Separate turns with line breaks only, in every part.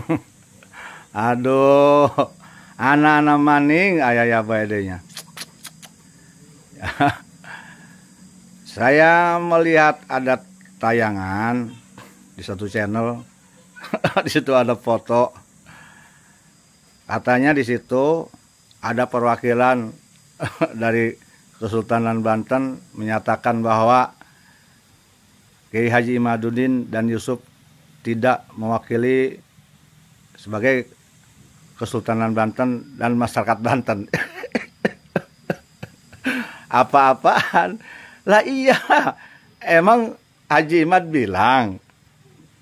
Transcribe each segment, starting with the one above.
aduh anak-anak maning ayah ya bedanya. saya melihat ada tayangan di satu channel di situ ada foto katanya di situ ada perwakilan dari Kesultanan Banten menyatakan bahwa Kiai Haji Imaduddin dan Yusuf tidak mewakili sebagai Kesultanan Banten dan masyarakat Banten. Apa-apaan? Lah iya, emang Haji Imad bilang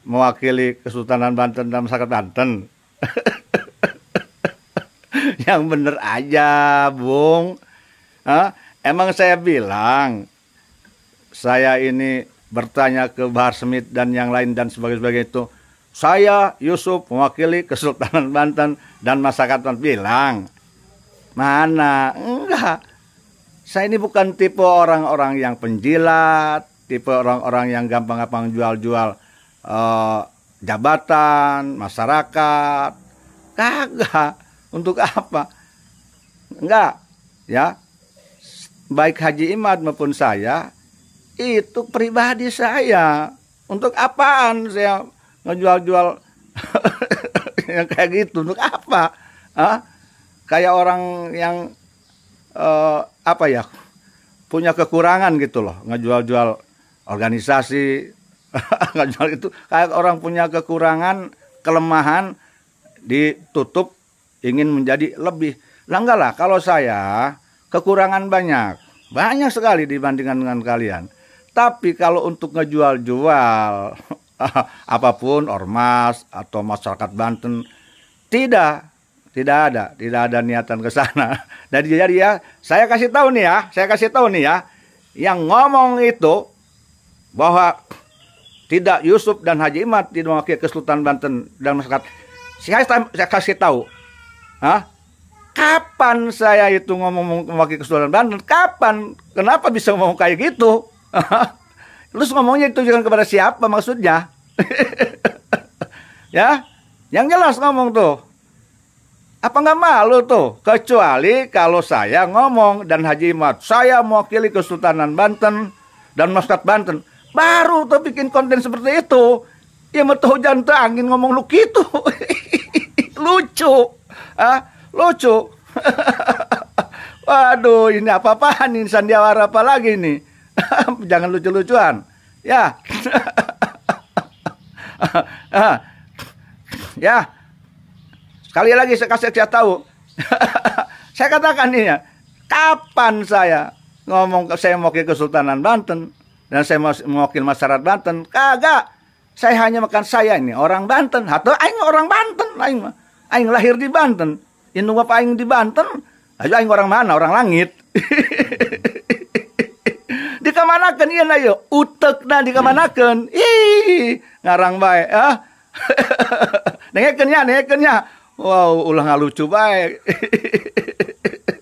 mewakili Kesultanan Banten dan masyarakat Banten. Yang bener aja, Bung. Hah? Emang saya bilang saya ini bertanya ke Bahar Smith dan yang lain dan sebagainya itu saya Yusuf mewakili Kesultanan Banten dan masyarakat Banten bilang, mana? Enggak. Saya ini bukan tipe orang-orang yang penjilat, tipe orang-orang yang gampang-gampang jual-jual eh, jabatan, masyarakat. Kagak. Untuk apa? Enggak. Ya. Baik Haji Imad maupun saya itu pribadi saya. Untuk apaan saya ngejual-jual yang kayak gitu untuk apa? Hah? Kayak orang yang uh, apa ya punya kekurangan gitu loh ngejual-jual organisasi ngejual itu kayak orang punya kekurangan kelemahan ditutup ingin menjadi lebih lah lah kalau saya kekurangan banyak banyak sekali dibandingkan dengan kalian tapi kalau untuk ngejual-jual apapun ormas atau masyarakat Banten tidak tidak ada tidak ada niatan ke sana dan jadi ya saya kasih tahu nih ya saya kasih tahu nih ya yang ngomong itu bahwa tidak Yusuf dan Haji Imad tidak mewakili Kesultanan Banten dan masyarakat saya, saya kasih tahu Hah? kapan saya itu ngomong mewakili Kesultanan Banten kapan kenapa bisa ngomong kayak gitu terus ngomongnya itu jangan kepada siapa maksudnya ya, yang jelas ngomong tuh. Apa nggak malu tuh? Kecuali kalau saya ngomong dan Haji Imad, saya mewakili Kesultanan Banten dan Masjid Banten, baru tuh bikin konten seperti itu. Ya mau hujan tuh angin ngomong lu gitu. lucu. Ah, lucu. Waduh, ini apa-apaan ini sandiwara apa lagi nih? Jangan lucu-lucuan. Ya. Ah. ya. Sekali lagi saya kasih dia tahu. saya katakan ini ya. Kapan saya ngomong ke saya mau ke Kesultanan Banten dan saya mau mewakili masyarakat Banten? Kagak. Saya hanya makan saya ini orang Banten atau aing orang Banten aing Aing lahir di Banten. Indung apa aing di Banten? Ayo aing orang mana? Orang langit. kamanakan iya na yo iya. utek na di kamanakan ih ngarang baik ah nengekan ya nengekan ya wow ulang ngalucu coba